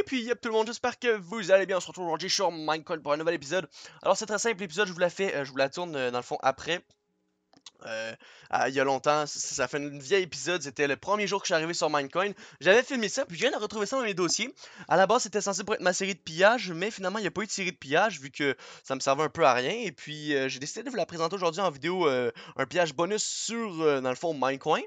Et puis, yep, tout le monde, j'espère que vous allez bien. On se retrouve aujourd'hui sur Minecraft pour un nouvel épisode. Alors, c'est très simple, l'épisode, je vous la fais, euh, je vous la tourne euh, dans le fond après. Euh, il y a longtemps. Ça, fait un vieille épisode. C'était le premier jour que je suis arrivé sur Minecoin. J'avais filmé ça, puis je viens de retrouver ça dans mes dossiers. À la base, c'était censé pour être ma série de pillage, mais finalement, il n'y a pas eu de série de pillage vu que ça me servait un peu à rien. Et puis, euh, j'ai décidé de vous la présenter aujourd'hui en vidéo, euh, un pillage bonus sur, dans le fond, Minecoin.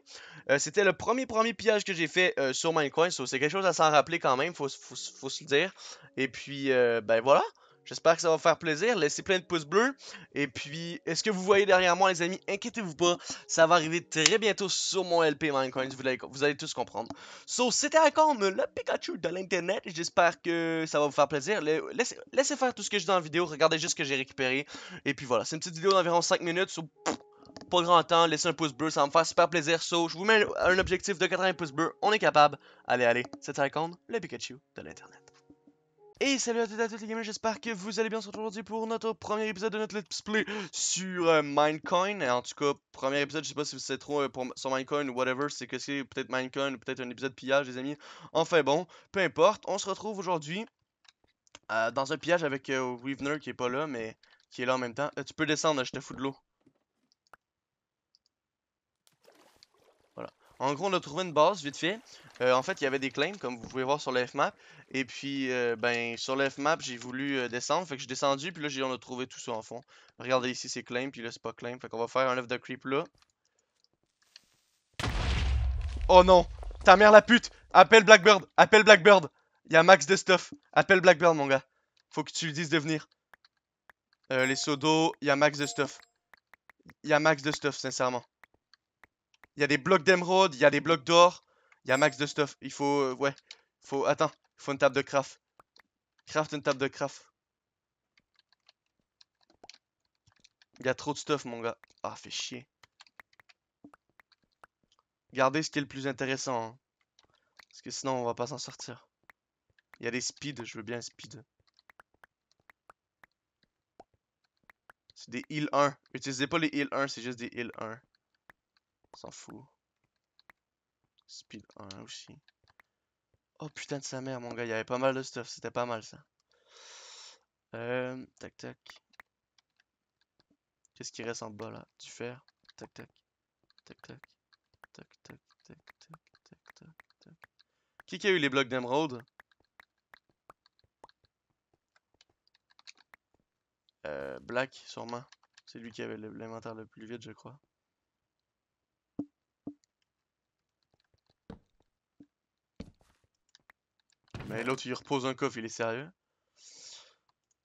c'était le premier, premier pillage que j'ai fait sur Minecoin. C'est quelque chose à s'en rappeler quand même, faut, faut, se le dire. Et puis, ben voilà. J'espère que ça va vous faire plaisir. Laissez plein de pouces bleus. Et puis, est-ce que vous voyez derrière moi, les amis? Inquiétez-vous pas. Ça va arriver très bientôt sur mon LP Minecraft. Vous, allez, vous allez tous comprendre. So, c'était Icon, le Pikachu de l'Internet. J'espère que ça va vous faire plaisir. Laissez, faire tout ce que j'ai dans la vidéo. Regardez juste ce que j'ai récupéré. Et puis voilà, c'est une petite vidéo d'environ 5 minutes. So, pas grand temps. Laissez un pouce bleu. Ça va me faire super plaisir. So, je vous mets un objectif de 80 pouces bleus. On est capable. Allez, allez. C'était Icon, le Pikachu de l'Internet. Et salut à toutes à tous les gamers, j'espère que vous allez bien aujourd'hui pour notre premier épisode de notre let's play sur euh, Minecoin. En tout cas, premier épisode, je sais pas si c'est trop euh, pour, sur Minecoin ou whatever, c'est que c'est peut-être Minecoin, peut-être un épisode pillage les amis. Enfin bon, peu importe, on se retrouve aujourd'hui euh, dans un pillage avec Weavener qui est pas là mais qui est là en même temps. tu peux descendre, je te fous de l'eau. En gros, on a trouvé une base vite fait. Euh, en fait, il y avait des claims, comme vous pouvez voir sur le F-Map. Et puis, euh, ben, sur le F-Map, j'ai voulu euh, descendre. Fait que j'ai descendu, puis là, on a trouvé tout ça en fond. Regardez ici, c'est claim, puis là, c'est pas claim. Fait qu'on va faire un œuf de creep là. Oh non! Ta mère la pute! Appelle Blackbird! Appelle Blackbird! Il y a max de stuff. Appelle Blackbird, mon gars. Faut que tu lui dises de venir. les sodos, il y a max de stuff. Il y a max de stuff, sincèrement. Il y a des blocs d'émeraude, il y a des blocs d'or. Il y a max de stuff. Il faut... Euh, ouais. Faut... Attends. Faut une table de craft. Craft une table de craft. Il y a trop de stuff, mon gars. Ah, fait chier. Gardez ce qui est le plus intéressant. Hein. Parce que sinon, on va pas s'en sortir. Il y a des speeds. Je veux bien speed. C'est des heal 1. Utilisez pas les heal 1, c'est juste des heal 1 s'en fout. Speed 1 aussi. Oh putain de sa mère, mon gars, il y avait pas mal de stuff, c'était pas mal ça. Euh, tac tac. Qu'est-ce qui reste en bas là Du fer. Tac tac. Tac tac. Tac tac tac tac tac tac Qui qui a eu les blocs d'émeraude euh, Black sûrement. C'est lui qui avait l'inventaire le plus vite je crois. l'autre, il repose un coffre, il est sérieux.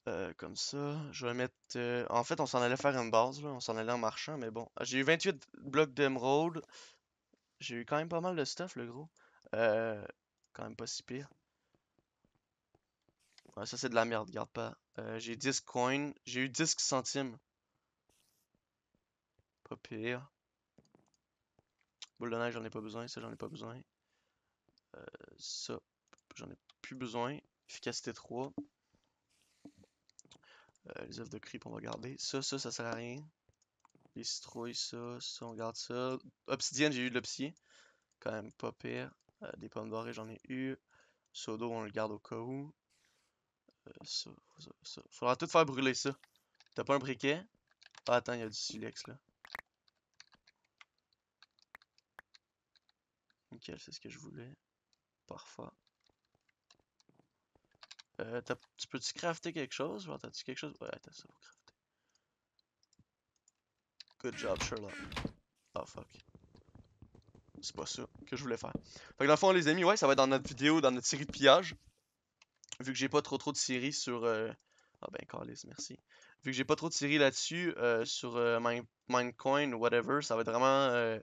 Euh, comme ça, je vais mettre... Euh, en fait, on s'en allait faire une base, là. On s'en allait en marchant, mais bon. Ah, j'ai eu 28 blocs d'émeraude. J'ai eu quand même pas mal de stuff, le gros. Euh... Quand même pas si pire. Ouais, ça, c'est de la merde, garde pas. Euh, j'ai 10 coins. J'ai eu 10 centimes. Pas pire. Boule de neige, j'en ai pas besoin. Ça, j'en ai pas besoin. ça, j'en ai plus besoin. Efficacité 3. Euh, les œufs de creep, on va garder. Ça, ça, ça sert à rien. Les citrouilles, ça, ça, on garde ça. Obsidienne, j'ai eu de l'obsidienne. Quand même pas pire. Euh, des pommes dorées, j'en ai eu. Sodo, on le garde au cas où. Euh, ça, Faudra tout faire brûler ça. T'as pas un briquet? Ah, attends, il y a du silex là. Nickel, c'est ce que je voulais. Parfois. Euh, tu peux-tu crafter quelque chose? tu quelque chose? Ouais, attends, ça va crafter. Good job, Sherlock. Oh fuck. C'est pas ça que je voulais faire. Fait que dans le fond, les amis, ouais, ça va être dans notre vidéo, dans notre série de pillage. Vu que j'ai pas trop trop de séries sur... Euh, ah ben, Carlis, merci. Vu que j'ai pas trop de séries là-dessus, euh, sur euh, Minecoin whatever, ça va être vraiment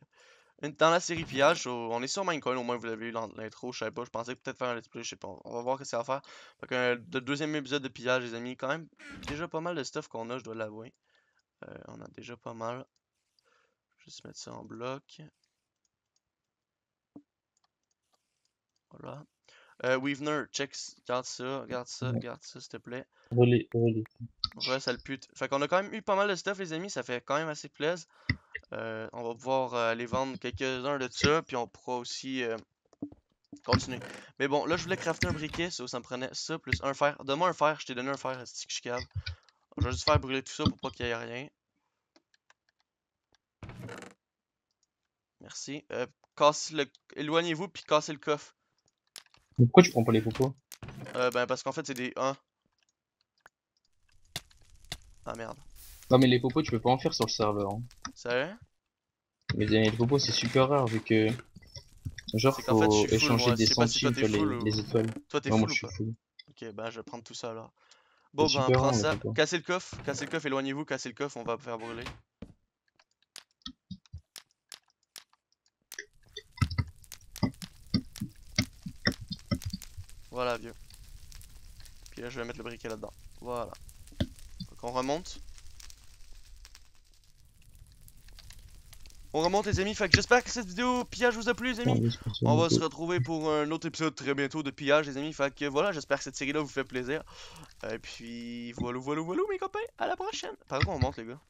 dans la série pillage, on est sur Minecraft, au moins vous l'avez eu dans l'intro, je savais pas, je pensais peut-être faire un let's play, je sais pas, on va voir ce qu'il ça va faire. Fait que le deuxième épisode de pillage, les amis, quand même, déjà pas mal de stuff qu'on a, je dois l'avouer. Euh, on a déjà pas mal. Je vais juste mettre ça en bloc. Voilà. Euh, Weavener, check, garde ça, garde ça, garde ça, s'il te plaît. Volé, volé. Ouais, ça le pute. Fait qu'on a quand même eu pas mal de stuff, les amis, ça fait quand même assez plaisir. Euh, on va pouvoir euh, aller vendre quelques-uns de ça, puis on pourra aussi euh, continuer. Mais bon, là, je voulais crafter un briquet, ça, ça me prenait ça, plus un fer. Donne-moi un fer, je t'ai donné un fer, c'est que je Je vais juste faire brûler tout ça pour pas qu'il y ait rien. Merci. Euh, Éloignez-vous, puis cassez le coffre. Pourquoi tu prends pas les popos ben parce qu'en fait, c'est des 1. Ah merde. Non mais les popos tu peux pas en faire sur le serveur. Hein. Mais les le c'est super rare vu que. Genre, faut échanger des sentiers si les, étoiles. Toi, t'es full ou pas Ok, bah, je vais prendre tout ça alors. Bon, bah, on prend ça. Hein. Cassez le coffre, cassez le coffre, éloignez-vous, cassez le coffre, on va faire brûler. Voilà, vieux. Puis là, je vais mettre le briquet là-dedans. Voilà. Donc, on remonte. On remonte les amis, j'espère que cette vidéo pillage vous a plu les amis. On va se retrouver pour un autre épisode très bientôt de pillage les amis. Fait que voilà, j'espère que cette série là vous fait plaisir. Et puis voilà, voilà, voilà mes copains, à la prochaine. Par contre on monte les gars.